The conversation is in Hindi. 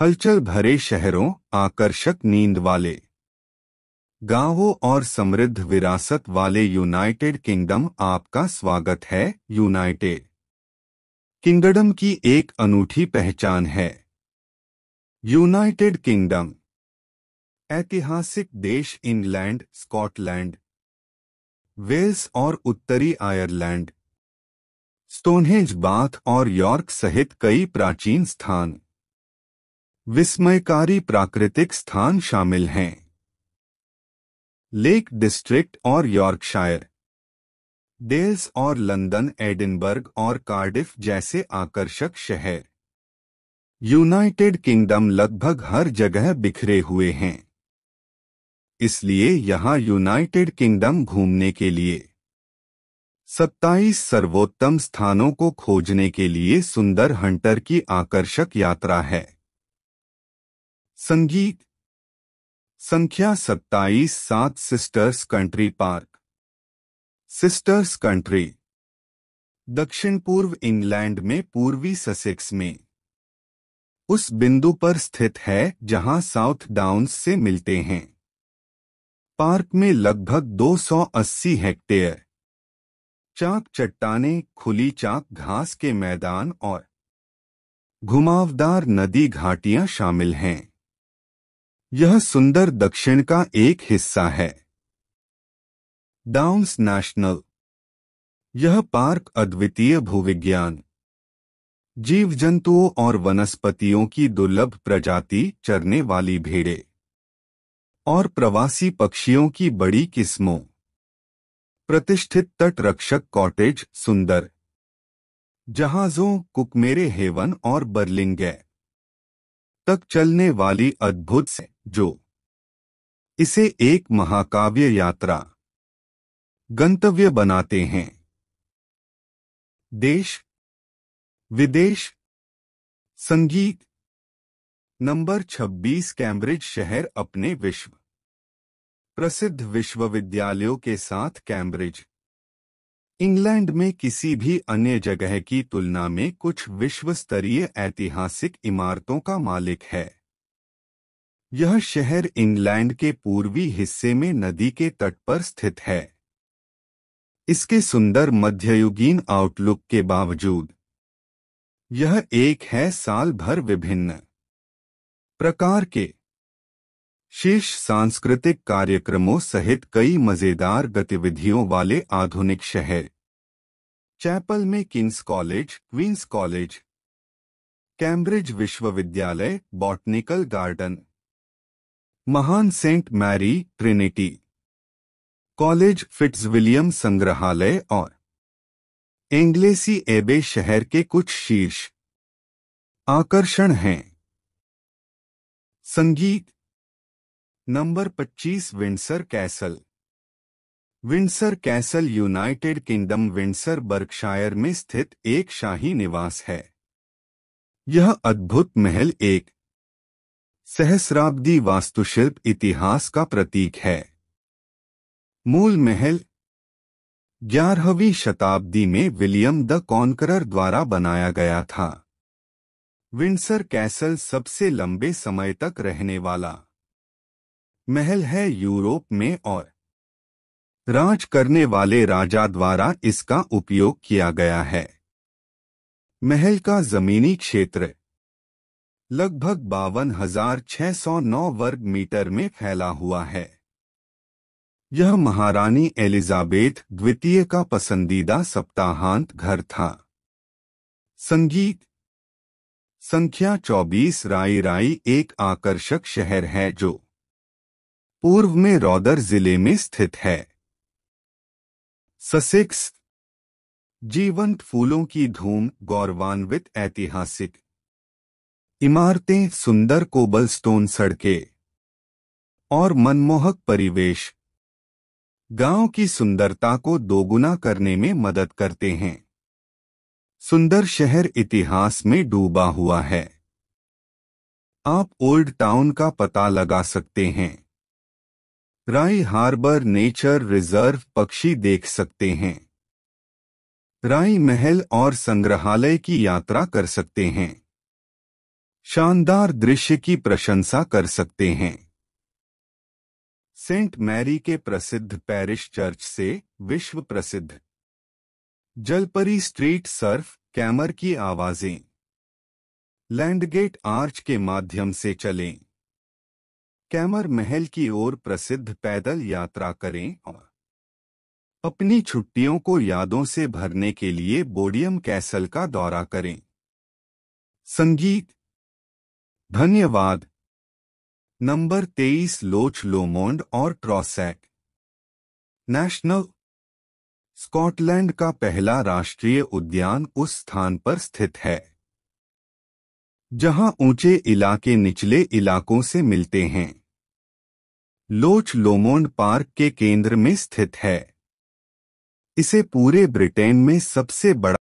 हलचल भरे शहरों आकर्षक नींद वाले गांवों और समृद्ध विरासत वाले यूनाइटेड किंगडम आपका स्वागत है यूनाइटेड किंगडम की एक अनूठी पहचान है यूनाइटेड किंगडम ऐतिहासिक देश इंग्लैंड स्कॉटलैंड वेल्स और उत्तरी आयरलैंड स्टोनहेंज बाथ और यॉर्क सहित कई प्राचीन स्थान विस्मयकारी प्राकृतिक स्थान शामिल हैं लेक डिस्ट्रिक्ट और यॉर्कशायर डेल्स और लंदन एडिनबर्ग और कार्डिफ जैसे आकर्षक शहर यूनाइटेड किंगडम लगभग हर जगह बिखरे हुए हैं इसलिए यहां यूनाइटेड किंगडम घूमने के लिए 27 सर्वोत्तम स्थानों को खोजने के लिए सुंदर हंटर की आकर्षक यात्रा है संगीत संख्या सत्ताईस सात sisters country park sisters country दक्षिण पूर्व इंग्लैंड में पूर्वी ससेक्स में उस बिंदु पर स्थित है जहां साउथ डाउन्स से मिलते हैं पार्क में लगभग 280 हेक्टेयर चाक चट्टाने खुली चाक घास के मैदान और घुमावदार नदी घाटियां शामिल हैं यह सुंदर दक्षिण का एक हिस्सा है डाउन्स नेशनल यह पार्क अद्वितीय भूविज्ञान जीव जंतुओं और वनस्पतियों की दुर्लभ प्रजाति चरने वाली भेड़े और प्रवासी पक्षियों की बड़ी किस्मों प्रतिष्ठित तटरक्षक कॉटेज सुंदर जहाज़ों कुकमेरे हेवन और बर्लिंग है तक चलने वाली अद्भुत से जो इसे एक महाकाव्य यात्रा गंतव्य बनाते हैं देश विदेश संगीत नंबर 26 कैम्ब्रिज शहर अपने विश्व प्रसिद्ध विश्वविद्यालयों के साथ कैम्ब्रिज इंग्लैंड में किसी भी अन्य जगह की तुलना में कुछ विश्व स्तरीय ऐतिहासिक इमारतों का मालिक है यह शहर इंग्लैंड के पूर्वी हिस्से में नदी के तट पर स्थित है इसके सुंदर मध्ययुगीन आउटलुक के बावजूद यह एक है साल भर विभिन्न प्रकार के शीर्ष सांस्कृतिक कार्यक्रमों सहित कई मजेदार गतिविधियों वाले आधुनिक शहर चैपल में King's College Queens' College Cambridge विश्वविद्यालय बॉटनिकल गार्डन महान saint Mary Trinity College Fitzwilliam संग्रहालय और एंग्लेसी एबे शहर के कुछ शीर्ष आकर्षण हैं संगीत number 25 Windsor Castle Windsor Castle United Kingdom Windsor Berkshire में स्थित एक शाही निवास है यह अद्भुत महल एक सहस्राब्दी वास्तुशिल्प इतिहास का प्रतीक है मूल महल ग्यारहवीं शताब्दी में विलियम द कॉन्करर द्वारा बनाया गया था विंसर कैसल सबसे लंबे समय तक रहने वाला महल है यूरोप में और राज करने वाले राजा द्वारा इसका उपयोग किया गया है महल का जमीनी क्षेत्र लगभग बावन हजार छह सौ नौ वर्ग मीटर में फैला हुआ है यह महारानी एलिजाबेथ द्वितीय का पसंदीदा सप्ताहांत घर था संगीत संख्या 24 राई राई एक आकर्षक शहर है जो पूर्व में रौदर जिले में स्थित है ससेक्स जीवंत फूलों की धूम गौरवान्वित ऐतिहासिक इमारतें सुंदर कोबलस्टोन सड़कें और मनमोहक परिवेश गांव की सुंदरता को दोगुना करने में मदद करते हैं सुंदर शहर इतिहास में डूबा हुआ है आप ओल्ड टाउन का पता लगा सकते हैं राई हार्बर नेचर रिजर्व पक्षी देख सकते हैं राई महल और संग्रहालय की यात्रा कर सकते हैं शानदार दृश्य की प्रशंसा कर सकते हैं सेंट मैरी के प्रसिद्ध पैरिश चर्च से विश्व प्रसिद्ध जलपरी स्ट्रीट सर्फ कैमर की आवाजें लैंडगेट आर्च के माध्यम से चलें कैमर महल की ओर प्रसिद्ध पैदल यात्रा करें और अपनी छुट्टियों को यादों से भरने के लिए बोडियम कैसल का दौरा करें संगीत धन्यवाद नंबर तेईस लोच लोमोंड और ट्रॉसैक नेशनल स्कॉटलैंड का पहला राष्ट्रीय उद्यान उस स्थान पर स्थित है जहां ऊंचे इलाके निचले इलाकों से मिलते हैं लोच लोमोंड पार्क के केंद्र में स्थित है इसे पूरे ब्रिटेन में सबसे बड़ा